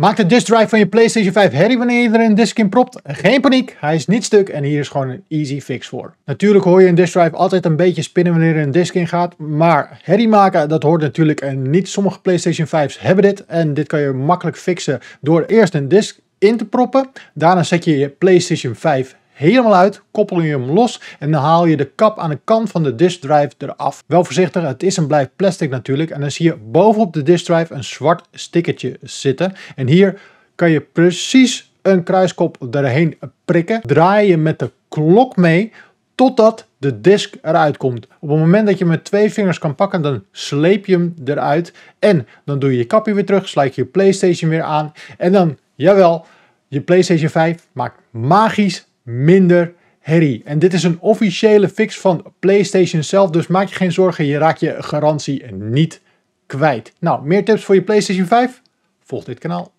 Maakt de disk drive van je PlayStation 5 herrie wanneer je er een disk in propt? Geen paniek, hij is niet stuk en hier is gewoon een easy fix voor. Natuurlijk hoor je een disk drive altijd een beetje spinnen wanneer er een disk in gaat, maar herrie maken dat hoort natuurlijk en niet sommige PlayStation 5's hebben dit en dit kan je makkelijk fixen door eerst een disk in te proppen. Daarna zet je je PlayStation 5 helemaal uit, koppel je hem los en dan haal je de kap aan de kant van de disk drive eraf. Wel voorzichtig, het is een blijf plastic natuurlijk. En dan zie je bovenop de disk drive een zwart stickertje zitten. En hier kan je precies een kruiskop erheen prikken. Draai je met de klok mee totdat de disk eruit komt. Op het moment dat je met twee vingers kan pakken, dan sleep je hem eruit. En dan doe je je kapje weer terug, sluit je je PlayStation weer aan. En dan, jawel, je PlayStation 5 maakt magisch minder herrie. En dit is een officiële fix van PlayStation zelf, dus maak je geen zorgen, je raakt je garantie niet kwijt. Nou, meer tips voor je PlayStation 5? Volg dit kanaal.